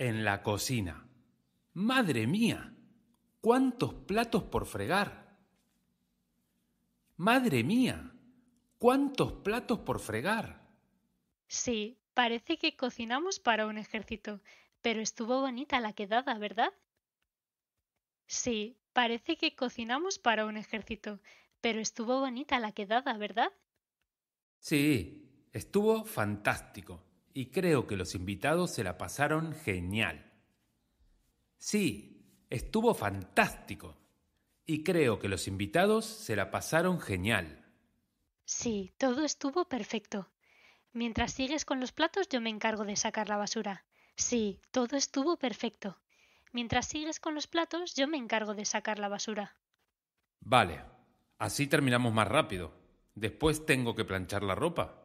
en la cocina. Madre mía, cuántos platos por fregar. Madre mía, cuántos platos por fregar. Sí, parece que cocinamos para un ejército, pero estuvo bonita la quedada, ¿verdad? Sí, parece que cocinamos para un ejército, pero estuvo bonita la quedada, ¿verdad? Sí, estuvo fantástico y creo que los invitados se la pasaron genial. Sí, estuvo fantástico y creo que los invitados se la pasaron genial. Sí, todo estuvo perfecto. Mientras sigues con los platos yo me encargo de sacar la basura. Sí, todo estuvo perfecto. Mientras sigues con los platos yo me encargo de sacar la basura. Vale, así terminamos más rápido. Después tengo que planchar la ropa.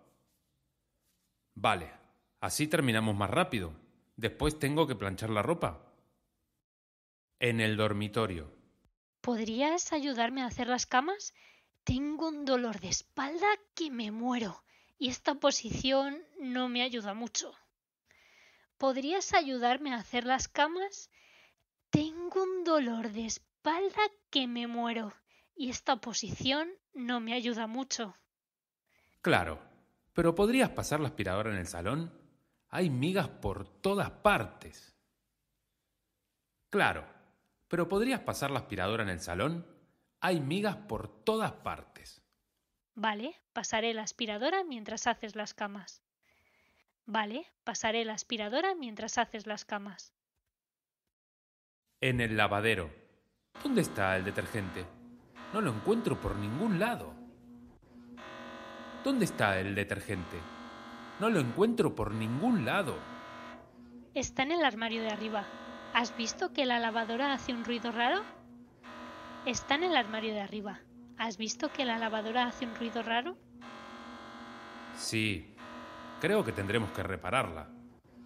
Vale, Así terminamos más rápido. Después tengo que planchar la ropa. En el dormitorio. ¿Podrías ayudarme a hacer las camas? Tengo un dolor de espalda que me muero y esta posición no me ayuda mucho. ¿Podrías ayudarme a hacer las camas? Tengo un dolor de espalda que me muero y esta posición no me ayuda mucho. Claro, pero ¿podrías pasar la aspiradora en el salón? Hay migas por todas partes. Claro, pero ¿podrías pasar la aspiradora en el salón? Hay migas por todas partes. Vale, pasaré la aspiradora mientras haces las camas. Vale, pasaré la aspiradora mientras haces las camas. En el lavadero. ¿Dónde está el detergente? No lo encuentro por ningún lado. ¿Dónde está el detergente? No lo encuentro por ningún lado. Está en el armario de arriba. ¿Has visto que la lavadora hace un ruido raro? Está en el armario de arriba. ¿Has visto que la lavadora hace un ruido raro? Sí. Creo que tendremos que repararla.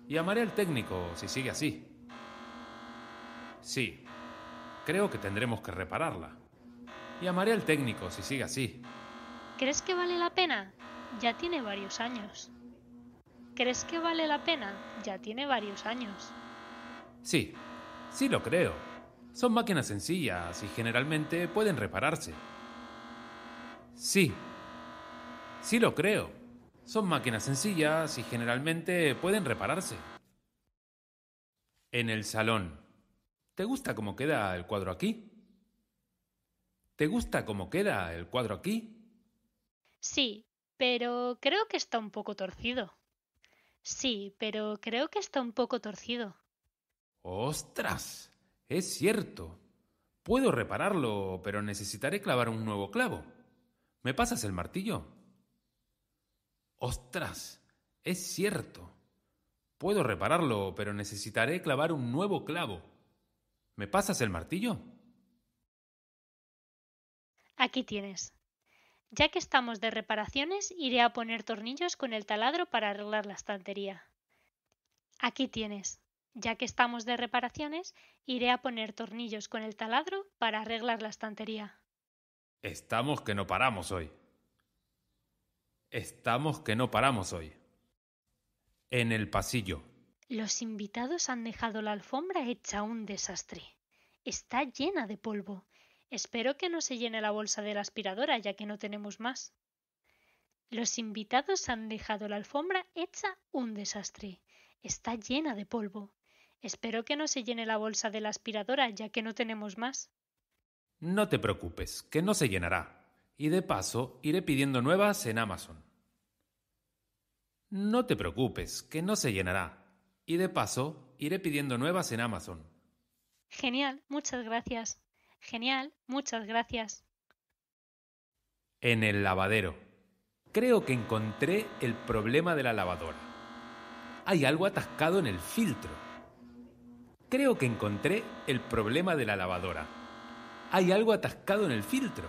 Y al técnico si sigue así. Sí. Creo que tendremos que repararla. Y al técnico si sigue así. ¿Crees que vale la pena? Ya tiene varios años. ¿Crees que vale la pena? Ya tiene varios años. Sí, sí lo creo. Son máquinas sencillas y generalmente pueden repararse. Sí, sí lo creo. Son máquinas sencillas y generalmente pueden repararse. En el salón. ¿Te gusta cómo queda el cuadro aquí? ¿Te gusta cómo queda el cuadro aquí? Sí, pero creo que está un poco torcido. Sí, pero creo que está un poco torcido. ¡Ostras! Es cierto. Puedo repararlo, pero necesitaré clavar un nuevo clavo. ¿Me pasas el martillo? ¡Ostras! Es cierto. Puedo repararlo, pero necesitaré clavar un nuevo clavo. ¿Me pasas el martillo? Aquí tienes. Ya que estamos de reparaciones, iré a poner tornillos con el taladro para arreglar la estantería. Aquí tienes. Ya que estamos de reparaciones, iré a poner tornillos con el taladro para arreglar la estantería. Estamos que no paramos hoy. Estamos que no paramos hoy. En el pasillo. Los invitados han dejado la alfombra hecha un desastre. Está llena de polvo. Espero que no se llene la bolsa de la aspiradora, ya que no tenemos más. Los invitados han dejado la alfombra hecha un desastre. Está llena de polvo. Espero que no se llene la bolsa de la aspiradora, ya que no tenemos más. No te preocupes, que no se llenará. Y de paso, iré pidiendo nuevas en Amazon. No te preocupes, que no se llenará. Y de paso, iré pidiendo nuevas en Amazon. Genial, muchas gracias. Genial, muchas gracias. En el lavadero. Creo que encontré el problema de la lavadora. Hay algo atascado en el filtro. Creo que encontré el problema de la lavadora. Hay algo atascado en el filtro.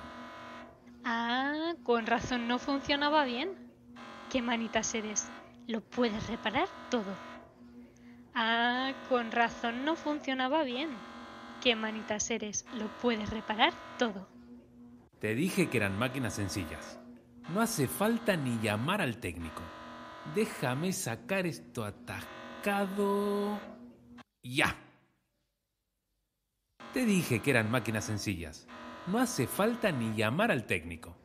Ah, con razón no funcionaba bien. Qué manitas eres. Lo puedes reparar todo. Ah, con razón no funcionaba bien. ¿Qué manitas eres, lo puedes reparar todo. Te dije que eran máquinas sencillas. No hace falta ni llamar al técnico. Déjame sacar esto atascado. Ya. Te dije que eran máquinas sencillas. No hace falta ni llamar al técnico.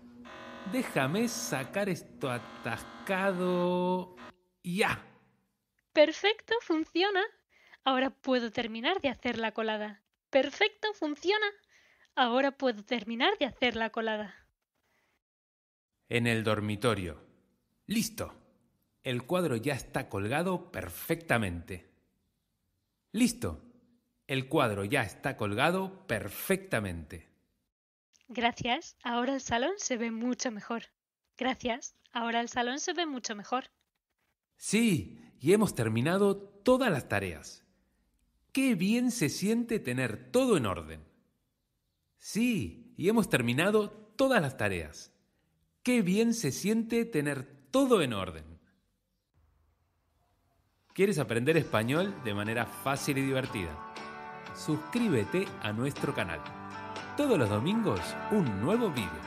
Déjame sacar esto atascado. Ya. Perfecto, funciona. Ahora puedo terminar de hacer la colada. Perfecto, funciona. Ahora puedo terminar de hacer la colada. En el dormitorio. Listo. El cuadro ya está colgado perfectamente. Listo. El cuadro ya está colgado perfectamente. Gracias. Ahora el salón se ve mucho mejor. Gracias. Ahora el salón se ve mucho mejor. Sí, y hemos terminado todas las tareas. Qué bien se siente tener todo en orden. Sí, y hemos terminado todas las tareas. Qué bien se siente tener todo en orden. ¿Quieres aprender español de manera fácil y divertida? Suscríbete a nuestro canal. Todos los domingos un nuevo vídeo.